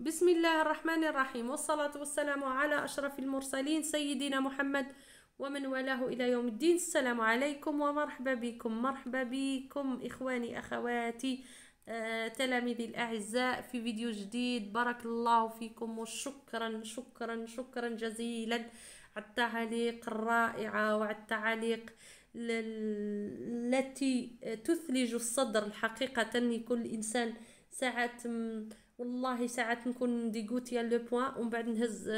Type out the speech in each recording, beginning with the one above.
بسم الله الرحمن الرحيم والصلاة والسلام على أشرف المرسلين سيدنا محمد ومن والاه إلى يوم الدين السلام عليكم ومرحبا بكم مرحبا بكم إخواني أخواتي تلاميذي الأعزاء في فيديو جديد بارك الله فيكم وشكرا شكرا شكرا جزيلا على التعاليق الرائعة وعلى التعاليق التي تثلج الصدر حقيقة كل إنسان ساعات والله ساعات نكون ديغوتيا لو بوان ومن بعد نهز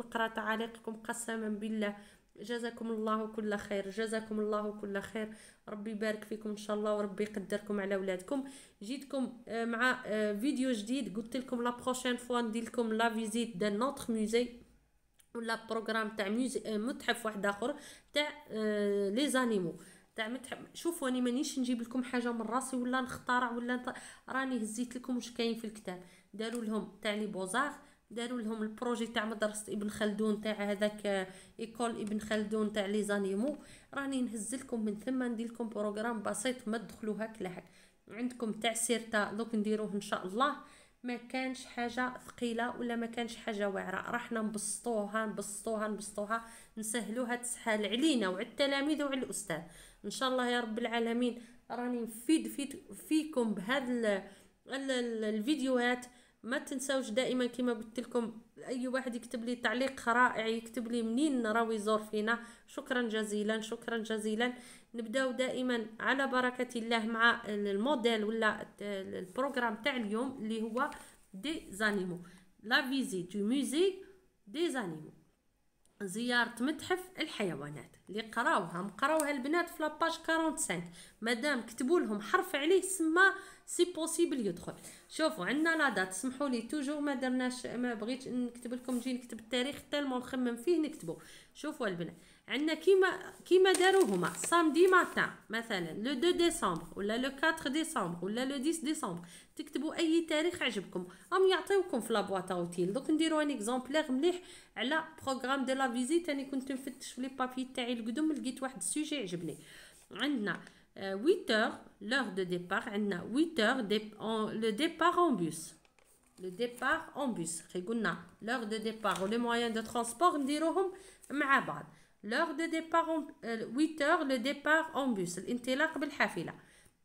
نقرا تعاليقكم قسما بالله جزاكم الله كل خير جزاكم الله كل خير ربي يبارك فيكم ان شاء الله وربي يقدركم على ولادكم جيتكم آه، مع آه، فيديو جديد قلت لكم لا بروشين فوا ندير لكم لا فيزيت د نوتر ميوزي ولا بروغرام تاع آه، متحف واحد اخر تاع لي زانيمو تاع ما تحب شوفوا انا مانيش نجيب لكم حاجه من راسي ولا نخترع ولا نط... راني هزيت لكم واش كاين في الكتاب داروا لهم تاع لي بوزار داروا لهم البروجي تاع مدرسه ابن خلدون تاع هذاك آه، ايكول ابن خلدون تاع لي زانيمو راني نهز لكم من ثم ندير لكم بروغرام بسيط ما تدخلوا هاك لهك عندكم تاع سيرتا دوك نديروه ان شاء الله ما كانش حاجه ثقيله ولا ما كانش حاجه واعره راه حنا نبسطوها نبسطوها نبسطوها نسهلوها تسهل علينا وعلى التلاميذ وعلى الاستاذ ان شاء الله يا رب العالمين راني نفيد فيكم بهذا الفيديوهات ما تنساوش دائما كما قلت لكم اي واحد يكتب لي تعليق رائع يكتب لي منين راهو يزور فينا شكرا جزيلا شكرا جزيلا نبداو دائما على بركه الله مع الموديل ولا البروغرام تاع اليوم اللي هو دي زانيمو لا فيزي دو ميوزي دي زانيمو زيارة متحف الحيوانات اللي قراوها مقراوها البنات في لاباج 45 مادام كتبوا لهم حرف عليه سما سي بوسيبل يدخل شوفوا عندنا لا دات سمحوا لي توجور ما درناش ما بغيتش نكتب لكم نجي نكتب التاريخ تالمو نخمم فيه نكتبه شوفوا البنات عندنا كيما كيما داروا هما سامدي ماتان مثلا لو 2 ديسمبر ولا لو 4 ديسمبر ولا لو 10 ديسمبر تكتبوا اي تاريخ عجبكم هم يعطيوكم في لابواط اوتيل دوك نديرو ان اكزومبلير مليح على بروغرام دو لا فيزيت انا كنت نفتش في لي بابي تاعي القدم لقيت واحد السوجي عجبني عندنا 8 euh, heures, l'heure de départ, 8 heures, le départ en bus. Le départ en bus. L'heure de départ, le moyen de transport, L'heure de départ, 8 euh, heures, le départ en bus.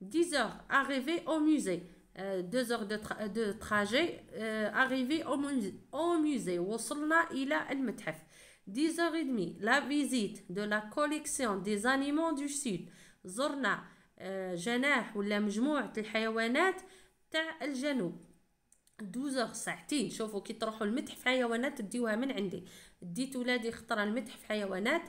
10 heures, arrivée au musée. 2 euh, heures de, trajet, arrivée au, musée. au musée. 10h30, la visite de la collection des animaux du Sud. زرنا آه، جناح ولا مجموعة الحيوانات تاع الجنوب دوزوغ ساعتين شوفوا كي تروحوا المتحف حيوانات ديوها من عندي ديت ولادي خطره المتحف حيوانات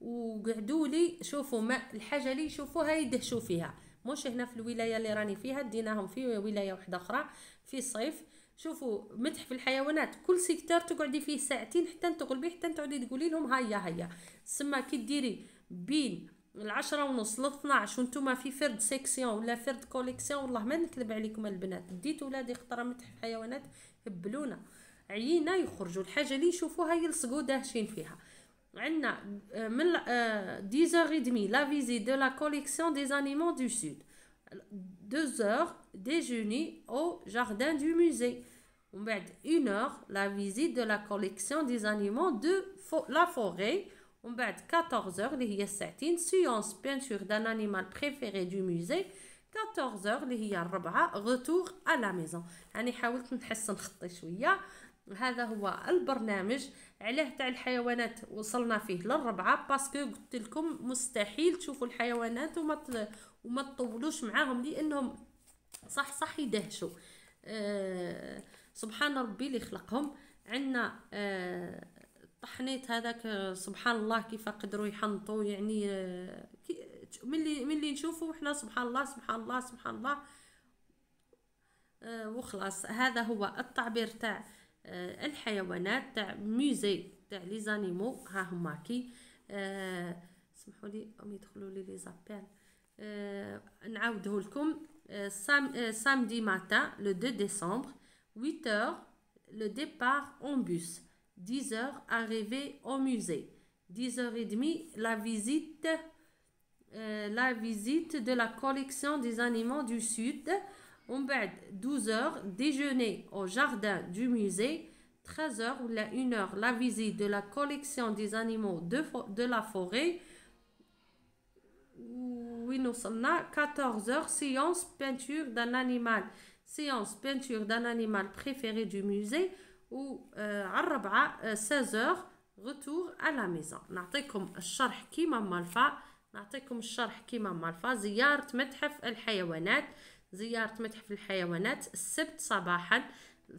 وقعدوا لي شوفوا ما الحاجه اللي يشوفوها يدهشوا فيها مش هنا في الولايه اللي راني فيها ديناهم في ولايه واحده اخرى في الصيف شوفوا متحف الحيوانات كل سيكتار تقعدي فيه ساعتين حتى تقلبي حتى تعودي تقولي لهم هيا هيا سما كي ديري بين العشرة ونص ل 12 وانتم في فرد سيكسيون ولا فرد كوليكسيون والله ما نكذب عليكم البنات ديت ولادي خطره متحف حيوانات هبلونا عينا يخرجوا الحاجه اللي يشوفوها يلصقوا داهشين فيها عندنا آه، من ديزاغ دمي لا فيزي دو لا كوليكسيون دي زانيمون دو سود دوزور heures déjeuner au jardin du musée. On va une لا فيزي دو لا كوليكسيون دي des دو لا la ومن بعد 14 اللي هي الساعتين سيونس بينتور دان انيمال بريفيري دو ميوزي 14 اللي هي الربعة غتور ا لا ميزون يعني حاولت نحسن خطي شويه هذا هو البرنامج علاه تاع الحيوانات وصلنا فيه للربعه باسكو قلت لكم مستحيل تشوفوا الحيوانات وما وما تطولوش معاهم لانهم صح صح يدهشوا أه سبحان ربي اللي خلقهم عندنا أه طحنيت هذاك سبحان الله كيف قدروا يحنطوا يعني ملي ملي نشوفه احنا سبحان الله سبحان الله سبحان الله آه، وخلاص هذا هو التعبير تاع آه، الحيوانات تاع ميزي تاع لي زانيمو ها هما كي اسمحوا آه، لي هم يدخلوا لي لي زابيل نعاودوا لكم سام آه samedi matin 2 ديسمبر 8 8h le départ en bus 10 heures, arrivée au musée. 10h30, la visite, euh, la visite de la collection des animaux du Sud. 12h, déjeuner au jardin du musée. 13h ou 1h, la visite de la collection des animaux de, de la forêt. nous sommes 14h, séance peinture d'un animal. Séance peinture d'un animal préféré du musée. و euh, على الربعة 16 غتور على ميزا نعطيكم الشرح كيما مالفا نعطيكم الشرح كيما مالفا زيارة متحف الحيوانات زيارة متحف الحيوانات السبت صباحا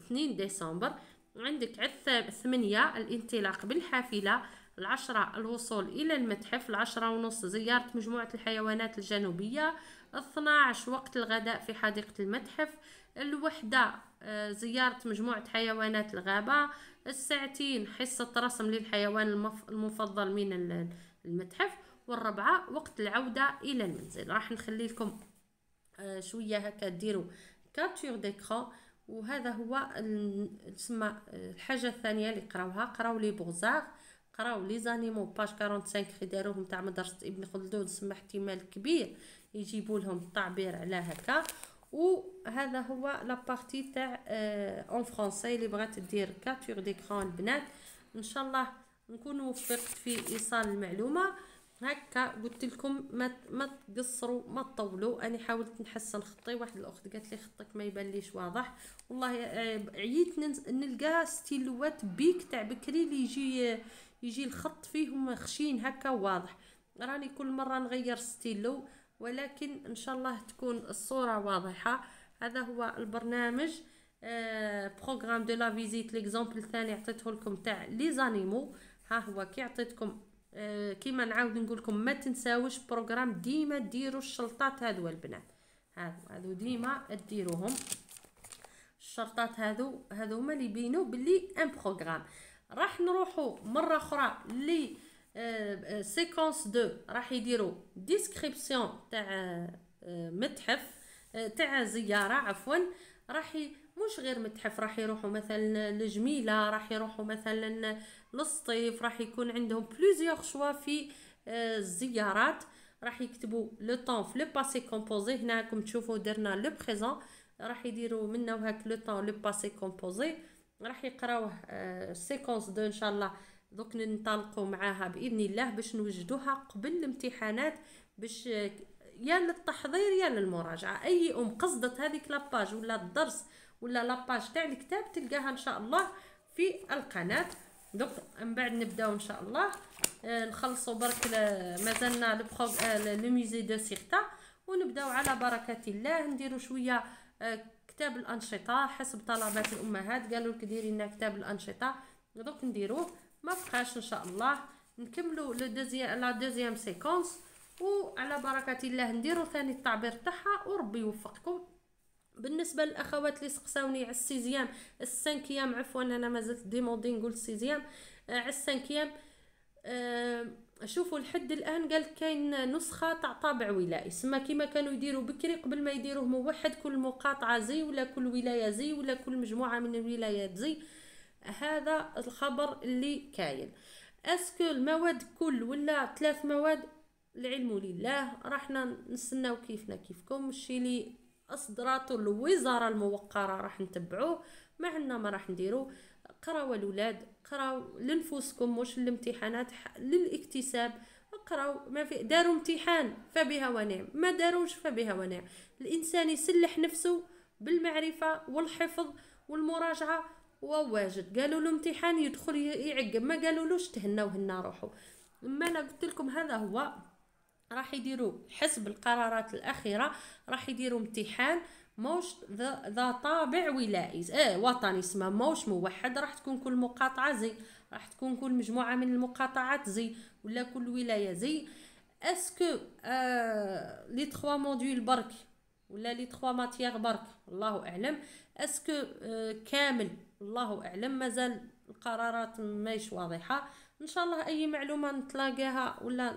2 ديسمبر عندك عد ثمانية الانطلاق بالحافلة العشرة الوصول إلى المتحف العشرة ونص زيارة مجموعة الحيوانات الجنوبية 12 وقت الغداء في حديقة المتحف الوحدة آه، زيارة مجموعة حيوانات الغابة الساعتين حصة رسم للحيوان المفضل من المتحف والرابعة وقت العودة إلى المنزل راح نخلي لكم آه، شوية هكا ديروا كابتور ديكرون وهذا هو تسمى آه، الحاجة الثانية اللي قراوها قراو لي بوزار قراو لي زانيمو باج 45 كي داروهم تاع مدرسة ابن خلدون تسمى احتمال كبير يجيبوا لهم التعبير على هكا وهذا هو بارتي تاع اون فرونسي اللي بغات دير كابتور ديكران البنات ان شاء الله نكون وفقت في ايصال المعلومه هكا قلت لكم ما ما تقصروا ما تطولوا انا حاولت نحسن خطي واحد الاخت قالت لي خطك ما يبانليش واضح والله عييت نلقى ستيلوات بيك تاع بكري اللي يجي يجي الخط فيهم خشين هكا واضح راني كل مره نغير ستيلو ولكن ان شاء الله تكون الصوره واضحه هذا هو البرنامج بروغرام دو لا فيزيت ليكزامبل الثاني عطيته لكم تاع لي زانيمو ها هو كي عطيتكم آه، كيما نعاود نقول لكم ما تنساوش بروغرام ديما ديروا الشلطات هذو البنات هذو هذو ديما ديروهم الشرطات هذو هذو هما اللي يبينوا بلي ان بروغرام راح نروحوا مره اخرى لي سيكونس دو راح يديروا ديسكريبسيون تاع متحف تاع زياره عفوا راح مش غير متحف راح يروحوا مثلا لجميله راح يروحوا مثلا للصيف راح يكون عندهم بلوزيوغ شوا في الزيارات راح يكتبوا لو طون في لو باسي كومبوزي هنا راكم تشوفوا درنا لو بريزون راح يديروا منا وهاك لو طون لو باسي كومبوزي راح يقراوه سيكونس دو ان شاء الله دوك ننطلقوا معاها باذن الله باش نوجدوها قبل الامتحانات باش يا للتحضير يا للمراجعه اي ام قصدت هذيك لاباج ولا الدرس ولا لاباج تاع الكتاب تلقاها ان شاء الله في القناه دوك من بعد نبداو ان شاء الله آه، نخلصوا برك مازالنا لو لو ميزي دو سيرتا ونبداو على بركه الله نديرو شويه آه، كتاب الانشطه حسب طلبات الامهات قالوا لك ديري لنا كتاب الانشطه دوك نديروه ما بقاش ان شاء الله نكملوا لو دوزيام لا دوزيام سيكونس وعلى بركه الله نديروا ثاني التعبير تاعها وربي يوفقكم بالنسبه للاخوات اللي سقساوني على السيزيام السانكيام عفوا انا مازلت ديموندي نقول السيزيام آه، على السانكيام آه، شوفوا لحد الان قال كاين نسخه تاع طابع ولائي سما كيما كانوا يديروا بكري قبل ما يديروه موحد كل مقاطعه زي ولا كل ولايه زي ولا كل مجموعه من الولايات زي هذا الخبر اللي كاين اسكو المواد كل ولا ثلاث مواد العلم لله رحنا نستناو كيفنا كيفكم الشي اللي اصدراتو الوزاره الموقره راح نتبعوه ما عندنا ما راح نديرو قراو الاولاد قراو لنفوسكم واش الامتحانات للاكتساب قراو ما في داروا امتحان فبها ونعم ما داروش فبها ونعم الانسان يسلح نفسه بالمعرفه والحفظ والمراجعه وواجد قالوا له امتحان يدخل يعقب ما قالولوش تهناو هنا روحو ما انا قلت لكم هذا هو راح يديروا حسب القرارات الاخيره راح يديروا امتحان موش ذا طابع ولائي اه وطني اسمه موش موحد راح تكون كل مقاطعه زي راح تكون كل مجموعه من المقاطعات زي ولا كل ولايه زي اسكو آه لي تخوا موديول برك ولا لي تخوا ماتيير برك الله اعلم اسكو آه كامل الله اعلم مازال القرارات ماهيش واضحه ان شاء الله اي معلومه نتلاقاها ولا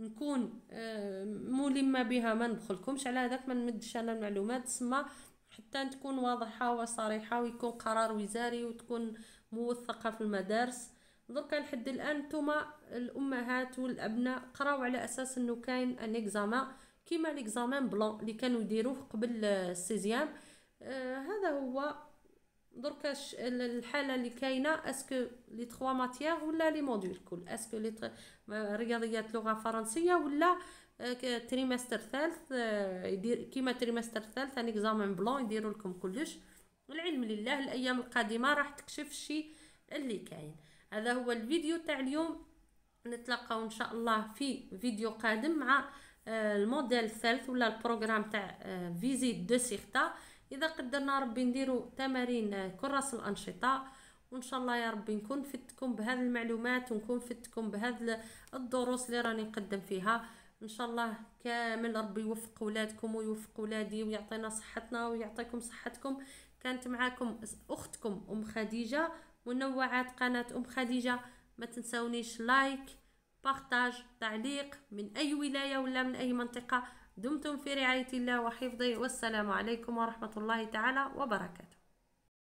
نكون آه، ملمه بها ما ندخلكمش على هذاك ما نمدش انا المعلومات تسمى حتى تكون واضحه وصريحه ويكون قرار وزاري وتكون موثقه في المدارس درك لحد الان نتوما الامهات والابناء قراو على اساس انه كاين ان اكزامان كيما ليكزامان بلون اللي كانوا يديروه قبل آه، السيزيام آه هذا هو درك الحاله اللي كاينه اسكو لي تخوا ماتيير ولا لي موديل كل اسكو لي رياضيات لغه فرنسيه ولا تريمستر ثالث يدير كيما تريمستر ثالث ان اكزاmen بلون يديروا لكم كلش والعلم لله الايام القادمه راح تكشف شي اللي كاين هذا هو الفيديو تاع اليوم نتلاقاو ان شاء الله في فيديو قادم مع آه، الموديل الثالث ولا البروغرام تاع فيزيت دو سيختا اذا قدرنا ربي نديرو تمارين كراس الانشطه وان شاء الله يا ربي نكون فدتكم بهذه المعلومات ونكون فدتكم بهذه الدروس اللي راني نقدم فيها ان شاء الله كامل ربي يوفق ولادكم ويوفق ولادي ويعطينا صحتنا ويعطيكم صحتكم كانت معاكم اختكم ام خديجه منوعات قناه ام خديجه ما تنسونيش لايك بارتاج تعليق من اي ولايه ولا من اي منطقه دمتم في رعاية الله وحفظه والسلام عليكم ورحمة الله تعالى وبركاته